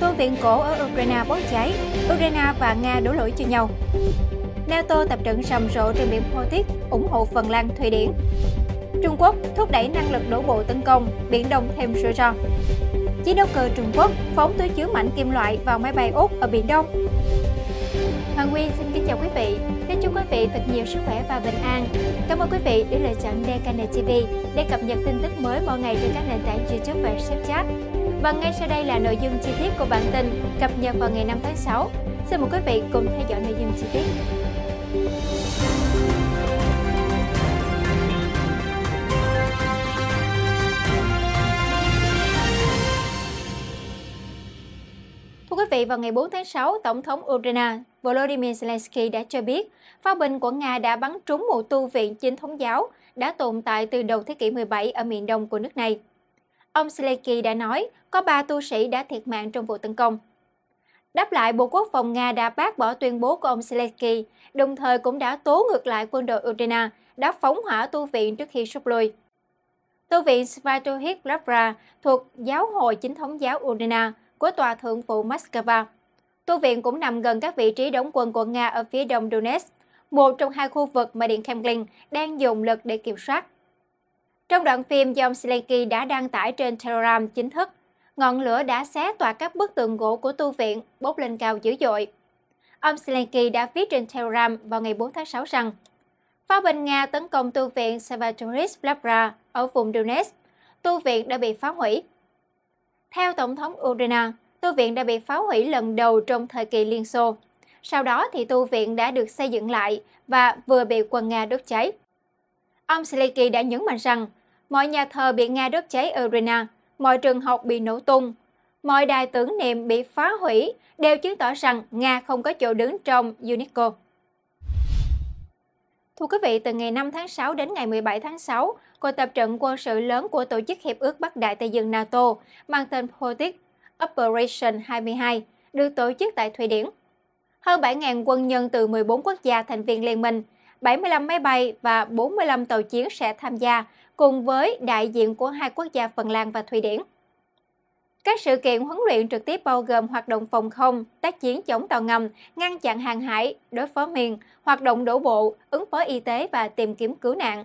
Phương tiện cổ ở Ukraine bốc cháy, Ukraine và Nga đổ lỗi cho nhau. NATO tập trận rầm rộ trên biển Baltic ủng hộ Phần Lan, Thụy Điển. Trung Quốc thúc đẩy năng lực đổ bộ tấn công, Biển Đông thêm rủi ro. Chiến đấu cơ Trung Quốc phóng túi chứa mảnh kim loại vào máy bay Úc ở Biển Đông. Hoàng Nguyên xin kính chào quý vị. Để chúc quý vị thật nhiều sức khỏe và bình an. Cảm ơn quý vị đã lựa chọn DKN TV để cập nhật tin tức mới mỗi ngày trên các nền tảng YouTube và Snapchat. Và ngay sau đây là nội dung chi tiết của bản tin cập nhật vào ngày 5 tháng 6. Xin mời quý vị cùng theo dõi nội dung chi tiết. Thưa quý vị, vào ngày 4 tháng 6, Tổng thống Ukraine Volodymyr Zelensky đã cho biết pháo binh của Nga đã bắn trúng một tu viện chính thống giáo đã tồn tại từ đầu thế kỷ 17 ở miền đông của nước này. Ông Zelensky đã nói có ba tu sĩ đã thiệt mạng trong vụ tấn công. Đáp lại, Bộ Quốc phòng Nga đã bác bỏ tuyên bố của ông Zelensky, đồng thời cũng đã tố ngược lại quân đội Ukraine đã phóng hỏa tu viện trước khi rút lui. Tu viện Svatohik Lavra thuộc Giáo hội Chính thống giáo Ukraine của Tòa Thượng vụ Moscow. Tu viện cũng nằm gần các vị trí đóng quân của Nga ở phía đông Donetsk, một trong hai khu vực mà Điện Kremlin đang dùng lực để kiểm soát. Trong đoạn phim do ông Zelensky đã đăng tải trên Telegram chính thức, ngọn lửa đã xé toạc các bức tường gỗ của tu viện, bốc lên cao dữ dội. Ông Zelensky đã viết trên Telegram vào ngày 4 tháng 6 rằng pháo binh Nga tấn công tu viện Salvatoris Labra ở vùng Donetsk. Tu viện đã bị phá hủy. Theo Tổng thống Udina, tu viện đã bị phá hủy lần đầu trong thời kỳ Liên Xô. Sau đó thì tu viện đã được xây dựng lại và vừa bị quân Nga đốt cháy. Ông Selensky đã nhấn mạnh rằng mọi nhà thờ bị Nga đốt cháy Urena, mọi trường học bị nổ tung, mọi đài tưởng niệm bị phá hủy đều chứng tỏ rằng Nga không có chỗ đứng trong UNESCO. Thưa quý vị, từ ngày 5 tháng 6 đến ngày 17 tháng 6, cuộc tập trận quân sự lớn của Tổ chức Hiệp ước Bắc Đại Tây Dương NATO mang tên Politic Operation 22 được tổ chức tại Thụy Điển. Hơn 7.000 quân nhân từ 14 quốc gia thành viên liên minh, 75 máy bay và 45 tàu chiến sẽ tham gia cùng với đại diện của hai quốc gia Phần Lan và Thụy Điển. Các sự kiện huấn luyện trực tiếp bao gồm hoạt động phòng không, tác chiến chống tàu ngầm, ngăn chặn hàng hải, đối phó miền, hoạt động đổ bộ, ứng phó y tế và tìm kiếm cứu nạn.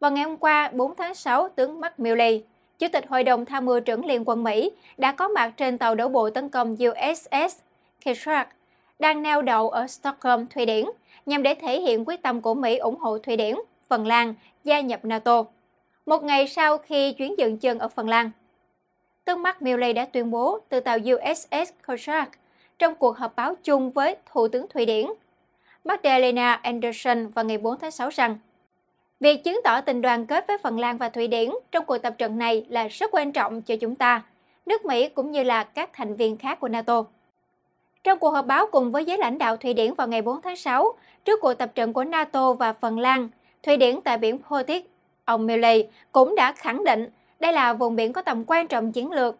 Vào ngày hôm qua, 4 tháng 6, tướng Mark Milley, Chủ tịch Hội đồng Tham mưu trưởng Liên quân Mỹ, đã có mặt trên tàu đổ bộ tấn công USS Kestrag đang neo đậu ở Stockholm, Thụy Điển, nhằm để thể hiện quyết tâm của Mỹ ủng hộ Thụy Điển Phần Lan gia nhập NATO. Một ngày sau khi chuyến dựng chân ở Phần Lan, tướng mắt Milley đã tuyên bố từ tàu USS Kosrak trong cuộc họp báo chung với Thủ tướng Thụy Điển Magdalena Anderson vào ngày 4 tháng 6 rằng Việc chứng tỏ tình đoàn kết với Phần Lan và Thụy Điển trong cuộc tập trận này là rất quan trọng cho chúng ta, nước Mỹ cũng như là các thành viên khác của NATO. Trong cuộc họp báo cùng với giới lãnh đạo Thụy Điển vào ngày 4 tháng 6, trước cuộc tập trận của NATO và Phần Lan, Thụy Điển tại biển Baltic, ông Milley cũng đã khẳng định đây là vùng biển có tầm quan trọng chiến lược.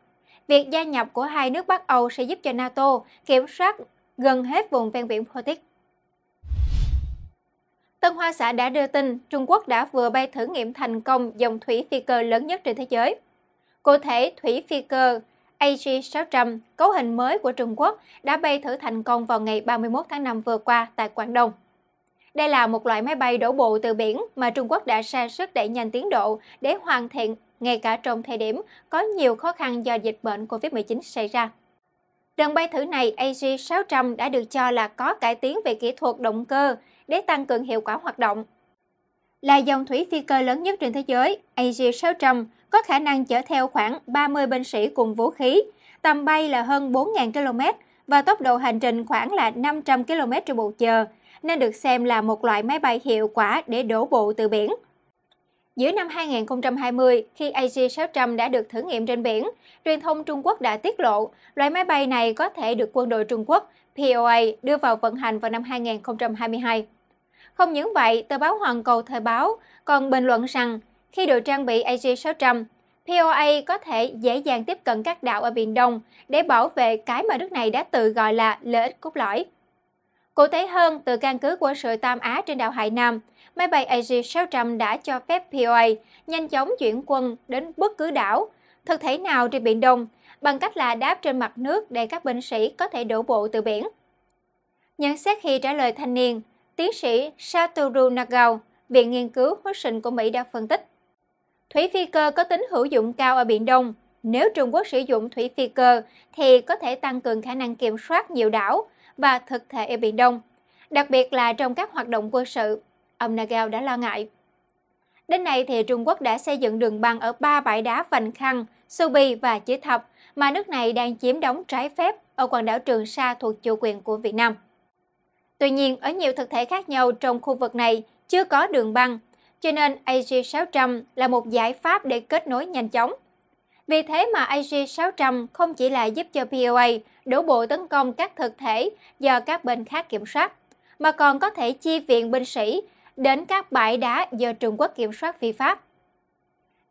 Việc gia nhập của hai nước Bắc Âu sẽ giúp cho NATO kiểm soát gần hết vùng ven biển Baltic. Tân Hoa Xã đã đưa tin Trung Quốc đã vừa bay thử nghiệm thành công dòng thủy phi cơ lớn nhất trên thế giới. Cụ thể, thủy phi cơ AG-600, cấu hình mới của Trung Quốc, đã bay thử thành công vào ngày 31 tháng 5 vừa qua tại Quảng Đông. Đây là một loại máy bay đổ bộ từ biển mà Trung Quốc đã sa sức đẩy nhanh tiến độ để hoàn thiện ngay cả trong thời điểm có nhiều khó khăn do dịch bệnh COVID-19 xảy ra. Đường bay thử này AG600 đã được cho là có cải tiến về kỹ thuật động cơ để tăng cường hiệu quả hoạt động. Là dòng thủy phi cơ lớn nhất trên thế giới, AG600 có khả năng chở theo khoảng 30 binh sĩ cùng vũ khí, tầm bay là hơn 4.000 km và tốc độ hành trình khoảng là 500 km trên một giờ, nên được xem là một loại máy bay hiệu quả để đổ bộ từ biển. Giữa năm 2020, khi AG-600 đã được thử nghiệm trên biển, truyền thông Trung Quốc đã tiết lộ loại máy bay này có thể được quân đội Trung Quốc POA đưa vào vận hành vào năm 2022. Không những vậy, tờ báo Hoàn Cầu Thời báo còn bình luận rằng khi được trang bị AG-600, POA có thể dễ dàng tiếp cận các đảo ở Biển Đông để bảo vệ cái mà nước này đã tự gọi là lợi ích cốt lõi. Cụ thể hơn, từ căn cứ quân sự Tam Á trên đảo Hải Nam, máy bay AG-600 đã cho phép POA nhanh chóng chuyển quân đến bất cứ đảo, thực thể nào trên Biển Đông, bằng cách là đáp trên mặt nước để các binh sĩ có thể đổ bộ từ biển. Nhận xét khi trả lời thanh niên, tiến sĩ Satoru Nagao, Viện Nghiên cứu Hóa sinh của Mỹ đã phân tích. Thủy phi cơ có tính hữu dụng cao ở Biển Đông. Nếu Trung Quốc sử dụng thủy phi cơ thì có thể tăng cường khả năng kiểm soát nhiều đảo, và thực thể ở Biển Đông, đặc biệt là trong các hoạt động quân sự, ông Nagao đã lo ngại. Đến nay thì Trung Quốc đã xây dựng đường băng ở ba bãi đá Vành Khăn, Subi và Chữ Thập mà nước này đang chiếm đóng trái phép ở quần đảo Trường Sa thuộc chủ quyền của Việt Nam. Tuy nhiên, ở nhiều thực thể khác nhau trong khu vực này chưa có đường băng, cho nên AG600 là một giải pháp để kết nối nhanh chóng – vì thế mà AG600 không chỉ là giúp cho POA đổ bộ tấn công các thực thể do các bên khác kiểm soát, mà còn có thể chi viện binh sĩ đến các bãi đá do Trung Quốc kiểm soát phi pháp.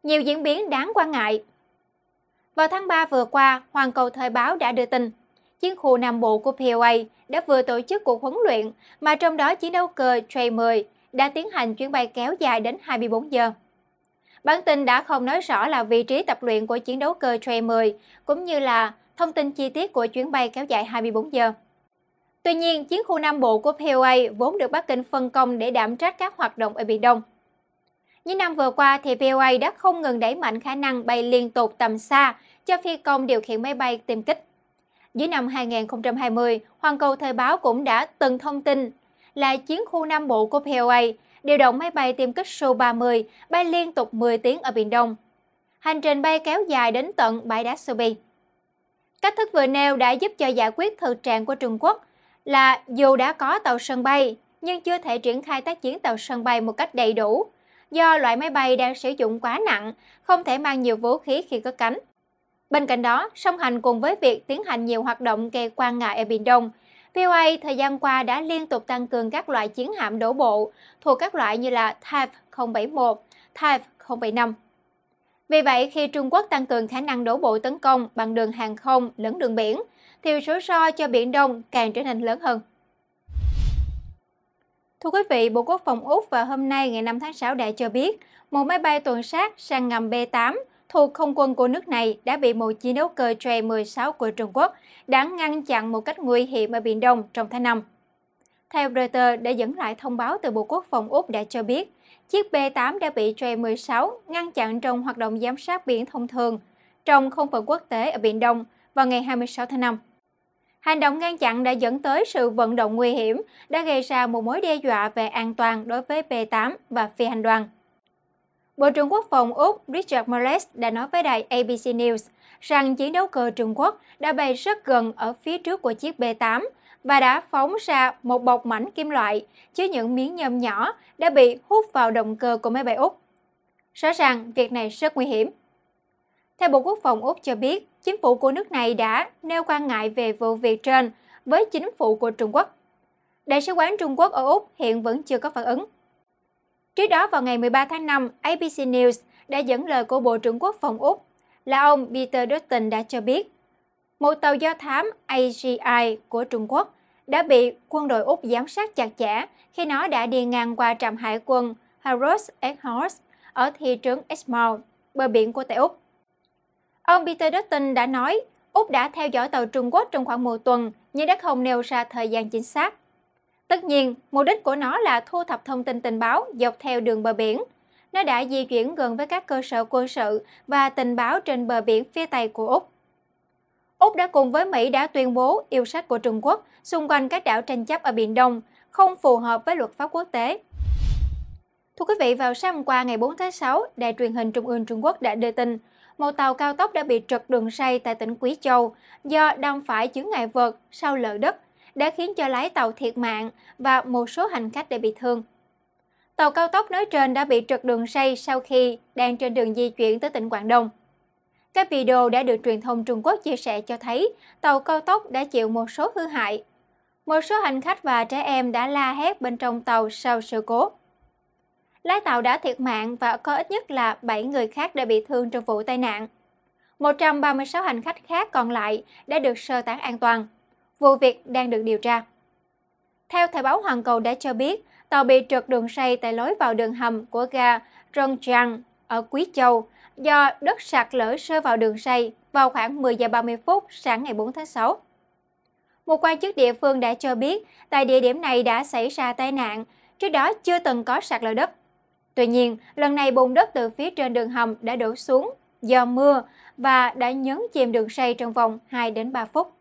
Nhiều diễn biến đáng quan ngại. Vào tháng 3 vừa qua, Hoàng cầu Thời báo đã đưa tin, chiến khu Nam Bộ của POA đã vừa tổ chức cuộc huấn luyện mà trong đó chiến đấu cơ Tray 10 đã tiến hành chuyến bay kéo dài đến 24 giờ. Bản tin đã không nói rõ là vị trí tập luyện của chiến đấu cơ J-10, cũng như là thông tin chi tiết của chuyến bay kéo dài 24 giờ. Tuy nhiên, chiến khu Nam Bộ của POA vốn được Bắc Kinh phân công để đảm trách các hoạt động ở Biển Đông. Những năm vừa qua, thì POA đã không ngừng đẩy mạnh khả năng bay liên tục tầm xa cho phi công điều khiển máy bay tiêm kích. Dưới năm 2020, Hoàng Cầu Thời báo cũng đã từng thông tin là chiến khu Nam Bộ của POA điều động máy bay tiêm kích Su-30 bay liên tục 10 tiếng ở Biển Đông. Hành trình bay kéo dài đến tận bãi đá Subi. Cách thức vừa nêu đã giúp cho giải quyết thực trạng của Trung Quốc là dù đã có tàu sân bay nhưng chưa thể triển khai tác chiến tàu sân bay một cách đầy đủ do loại máy bay đang sử dụng quá nặng, không thể mang nhiều vũ khí khi cất cánh. Bên cạnh đó, song hành cùng với việc tiến hành nhiều hoạt động gây quan ngại ở Biển Đông – VOA thời gian qua đã liên tục tăng cường các loại chiến hạm đổ bộ thuộc các loại như là Type 071, Type 075. Vì vậy, khi Trung Quốc tăng cường khả năng đổ bộ tấn công bằng đường hàng không lẫn đường biển, thì rủi ro cho Biển Đông càng trở nên lớn hơn. Thưa quý vị, Bộ Quốc phòng Úc vào hôm nay ngày 5 tháng 6 đã cho biết một máy bay tuần sát sang ngầm B-8 thuộc không quân của nước này đã bị một chiến đấu cơ J-16 của Trung Quốc đã ngăn chặn một cách nguy hiểm ở Biển Đông trong tháng 5. Theo Reuters, đã dẫn lại thông báo từ Bộ Quốc phòng Úc đã cho biết, chiếc B-8 đã bị J-16 ngăn chặn trong hoạt động giám sát biển thông thường trong không phận quốc tế ở Biển Đông vào ngày 26 tháng 5. Hành động ngăn chặn đã dẫn tới sự vận động nguy hiểm, đã gây ra một mối đe dọa về an toàn đối với B-8 và phi hành đoàn. Bộ trưởng Quốc phòng Úc Richard Marles đã nói với đài ABC News rằng chiến đấu cơ Trung Quốc đã bay rất gần ở phía trước của chiếc B-8 và đã phóng ra một bọc mảnh kim loại chứa những miếng nhôm nhỏ đã bị hút vào động cơ của máy bay Úc. Rõ ràng, việc này rất nguy hiểm. Theo Bộ Quốc phòng Úc cho biết, chính phủ của nước này đã nêu quan ngại về vụ việc trên với chính phủ của Trung Quốc. Đại sứ quán Trung Quốc ở Úc hiện vẫn chưa có phản ứng. Trước đó vào ngày 13 tháng 5, ABC News đã dẫn lời của Bộ trưởng Quốc phòng Úc là ông Peter Dutton đã cho biết một tàu do thám AGI của Trung Quốc đã bị quân đội Úc giám sát chặt chẽ khi nó đã đi ngang qua trạm hải quân Harrods Horse ở thị trấn Exmouth, bờ biển của Tây Úc. Ông Peter Dutton đã nói Úc đã theo dõi tàu Trung Quốc trong khoảng một tuần nhưng đã không nêu ra thời gian chính xác. Tất nhiên, mục đích của nó là thu thập thông tin tình báo dọc theo đường bờ biển. Nó đã di chuyển gần với các cơ sở quân sự và tình báo trên bờ biển phía Tây của Úc. Úc đã cùng với Mỹ đã tuyên bố yêu sách của Trung Quốc xung quanh các đảo tranh chấp ở Biển Đông không phù hợp với luật pháp quốc tế. Thưa quý vị, vào sáng hôm qua ngày 4 tháng 6, Đài truyền hình Trung ương Trung Quốc đã đưa tin một tàu cao tốc đã bị trật đường ray tại tỉnh Quý Châu do đang phải chướng ngại vật sau lở đất đã khiến cho lái tàu thiệt mạng và một số hành khách đã bị thương. Tàu cao tốc nói trên đã bị trật đường say sau khi đang trên đường di chuyển tới tỉnh Quảng Đông. Các video đã được truyền thông Trung Quốc chia sẻ cho thấy tàu cao tốc đã chịu một số hư hại. Một số hành khách và trẻ em đã la hét bên trong tàu sau sự cố. Lái tàu đã thiệt mạng và có ít nhất là 7 người khác đã bị thương trong vụ tai nạn. 136 hành khách khác còn lại đã được sơ tán an toàn. Vụ việc đang được điều tra. Theo Thời báo Hoàng Cầu đã cho biết, tàu bị trượt đường ray tại lối vào đường hầm của ga Rongjiang ở Quý Châu do đất sạt lở rơi vào đường ray vào khoảng 10 giờ 30 phút sáng ngày 4 tháng 6. Một quan chức địa phương đã cho biết tại địa điểm này đã xảy ra tai nạn, trước đó chưa từng có sạt lở đất. Tuy nhiên, lần này bùn đất từ phía trên đường hầm đã đổ xuống do mưa và đã nhấn chìm đường ray trong vòng 2 đến 3 phút.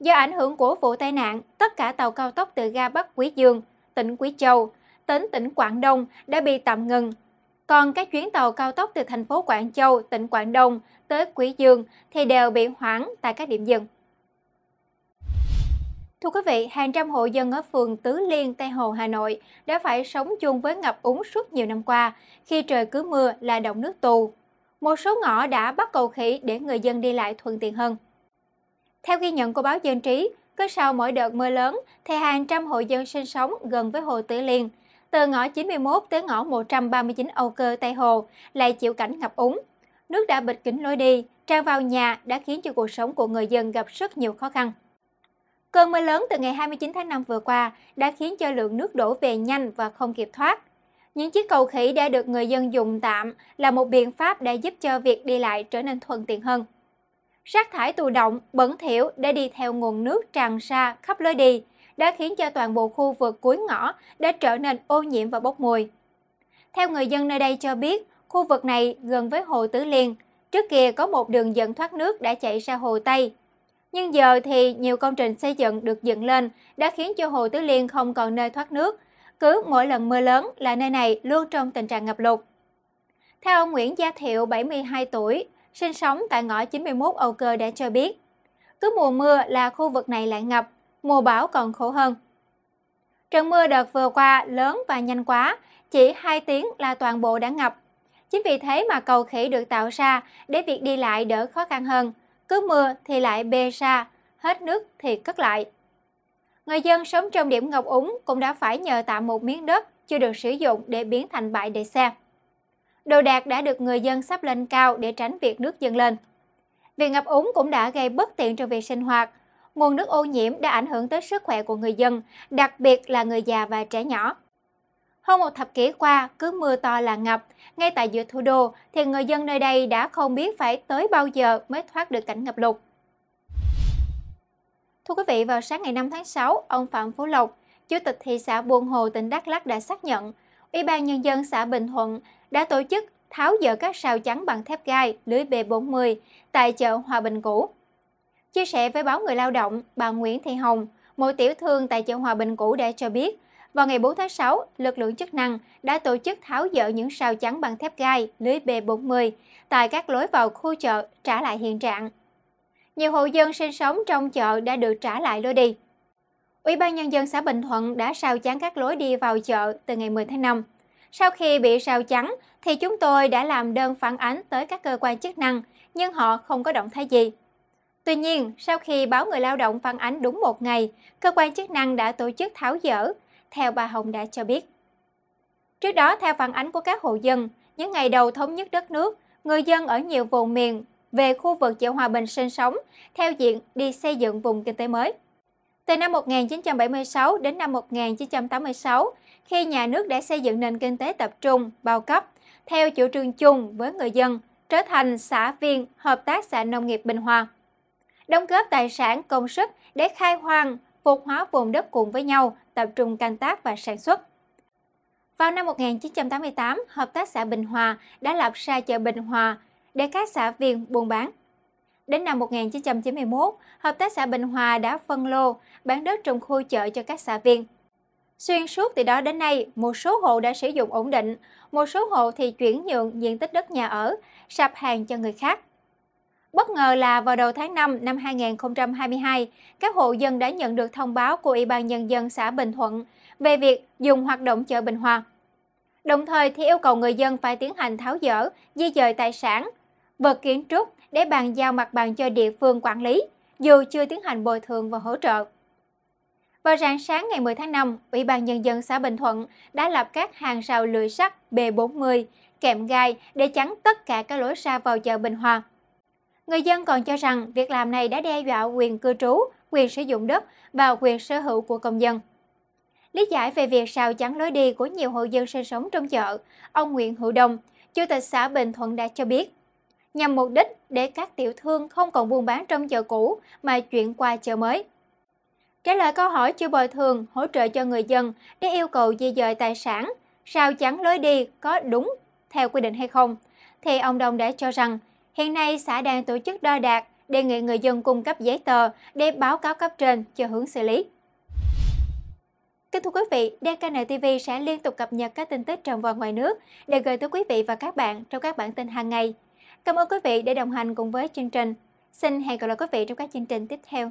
Do ảnh hưởng của vụ tai nạn, tất cả tàu cao tốc từ ga Bắc Quý Dương, tỉnh Quý Châu, tỉnh tỉnh Quảng Đông đã bị tạm ngừng. Còn các chuyến tàu cao tốc từ thành phố Quảng Châu, tỉnh Quảng Đông tới Quý Dương thì đều bị hoãn tại các điểm dừng. Thưa quý vị, hàng trăm hộ dân ở phường Tứ Liên, Tây Hồ, Hà Nội đã phải sống chung với ngập úng suốt nhiều năm qua, khi trời cứ mưa là động nước tù. Một số ngõ đã bắt cầu khỉ để người dân đi lại thuận tiện hơn. Theo ghi nhận của báo Dân Trí, cứ sau mỗi đợt mưa lớn thì hàng trăm hộ dân sinh sống gần với hồ Tử Liên, từ ngõ 91 tới ngõ 139 Âu Cơ Tây Hồ lại chịu cảnh ngập úng. Nước đã bịt kín lối đi, tràn vào nhà đã khiến cho cuộc sống của người dân gặp rất nhiều khó khăn. Cơn mưa lớn từ ngày 29 tháng 5 vừa qua đã khiến cho lượng nước đổ về nhanh và không kịp thoát. Những chiếc cầu khỉ đã được người dân dùng tạm là một biện pháp để giúp cho việc đi lại trở nên thuận tiện hơn. Rác thải tù động, bẩn thỉu để đi theo nguồn nước tràn ra khắp lối đi đã khiến cho toàn bộ khu vực cuối ngõ đã trở nên ô nhiễm và bốc mùi. Theo người dân nơi đây cho biết, khu vực này gần với hồ Tứ Liên. Trước kia có một đường dẫn thoát nước đã chạy ra hồ Tây. Nhưng giờ thì nhiều công trình xây dựng được dựng lên đã khiến cho hồ Tứ Liên không còn nơi thoát nước. Cứ mỗi lần mưa lớn là nơi này luôn trong tình trạng ngập lụt. Theo ông Nguyễn Gia Thiệu, 72 tuổi, sinh sống tại ngõ 91 Âu Cơ đã cho biết. Cứ mùa mưa là khu vực này lại ngập, mùa bão còn khổ hơn. Trận mưa đợt vừa qua lớn và nhanh quá, chỉ 2 tiếng là toàn bộ đã ngập. Chính vì thế mà cầu khỉ được tạo ra để việc đi lại đỡ khó khăn hơn. Cứ mưa thì lại bê ra, hết nước thì cất lại. Người dân sống trong điểm ngập úng cũng đã phải nhờ tạm một miếng đất chưa được sử dụng để biến thành bãi để xe đồ đạc đã được người dân sắp lên cao để tránh việc nước dâng lên. Việc ngập úng cũng đã gây bất tiện cho việc sinh hoạt. Nguồn nước ô nhiễm đã ảnh hưởng tới sức khỏe của người dân, đặc biệt là người già và trẻ nhỏ. Hơn một thập kỷ qua, cứ mưa to là ngập. Ngay tại giữa thủ đô, thì người dân nơi đây đã không biết phải tới bao giờ mới thoát được cảnh ngập lụt. Thưa quý vị, vào sáng ngày 5 tháng 6, ông Phạm Phú Lộc, Chủ tịch thị xã Buôn Hồ, tỉnh Đắk Lắk đã xác nhận Ủy ban Nhân dân xã Bình Thuận đã tổ chức tháo dỡ các rào chắn bằng thép gai lưới B40 tại chợ Hòa Bình cũ. Chia sẻ với báo Người Lao động, bà Nguyễn Thị Hồng, một tiểu thương tại chợ Hòa Bình cũ đã cho biết, vào ngày 4 tháng 6, lực lượng chức năng đã tổ chức tháo dỡ những rào chắn bằng thép gai lưới B40 tại các lối vào khu chợ trả lại hiện trạng. Nhiều hộ dân sinh sống trong chợ đã được trả lại lối đi. Ủy ban Nhân dân xã Bình Thuận đã sao chán các lối đi vào chợ từ ngày 10 tháng 5. Sau khi bị sao chắn thì chúng tôi đã làm đơn phản ánh tới các cơ quan chức năng, nhưng họ không có động thái gì. Tuy nhiên, sau khi báo người lao động phản ánh đúng một ngày, cơ quan chức năng đã tổ chức tháo dỡ, theo bà Hồng đã cho biết. Trước đó, theo phản ánh của các hộ dân, những ngày đầu thống nhất đất nước, người dân ở nhiều vùng miền về khu vực chợ Hòa Bình sinh sống, theo diện đi xây dựng vùng kinh tế mới. Từ năm 1976 đến năm 1986, khi nhà nước đã xây dựng nền kinh tế tập trung, bao cấp, theo chủ trương chung với người dân, trở thành xã viên hợp tác xã nông nghiệp Bình Hòa. Đóng góp tài sản, công sức để khai hoang, phục hóa vùng đất cùng với nhau, tập trung canh tác và sản xuất. Vào năm 1988, Hợp tác xã Bình Hòa đã lập ra chợ Bình Hòa để các xã viên buôn bán. Đến năm 1991, Hợp tác xã Bình Hòa đã phân lô, bán đất trong khu chợ cho các xã viên. Xuyên suốt từ đó đến nay, một số hộ đã sử dụng ổn định, một số hộ thì chuyển nhượng diện tích đất nhà ở, sạp hàng cho người khác. Bất ngờ là vào đầu tháng 5 năm 2022, các hộ dân đã nhận được thông báo của Ủy ban Nhân dân xã Bình Thuận về việc dùng hoạt động chợ Bình Hòa. Đồng thời thì yêu cầu người dân phải tiến hành tháo dỡ, di dời tài sản, vật kiến trúc để bàn giao mặt bằng cho địa phương quản lý, dù chưa tiến hành bồi thường và hỗ trợ. Vào rạng sáng ngày 10 tháng 5, Ủy ban Nhân dân xã Bình Thuận đã lập các hàng rào lưỡi sắt B40, kèm gai để chắn tất cả các lối ra vào chợ Bình Hòa. Người dân còn cho rằng việc làm này đã đe dọa quyền cư trú, quyền sử dụng đất và quyền sở hữu của công dân. Lý giải về việc sao chắn lối đi của nhiều hộ dân sinh sống trong chợ, ông Nguyễn Hữu Đông, Chủ tịch xã Bình Thuận đã cho biết, nhằm mục đích để các tiểu thương không còn buôn bán trong chợ cũ mà chuyển qua chợ mới trả lời câu hỏi chưa bồi thường, hỗ trợ cho người dân để yêu cầu di dời tài sản, sao chắn lối đi có đúng theo quy định hay không, thì ông Đông đã cho rằng hiện nay xã đang tổ chức đo đạt đề nghị người dân cung cấp giấy tờ để báo cáo cấp trên cho hướng xử lý. Kính thưa quý vị, DKN TV sẽ liên tục cập nhật các tin tức trong và ngoài nước để gửi tới quý vị và các bạn trong các bản tin hàng ngày. Cảm ơn quý vị đã đồng hành cùng với chương trình. Xin hẹn gặp lại quý vị trong các chương trình tiếp theo.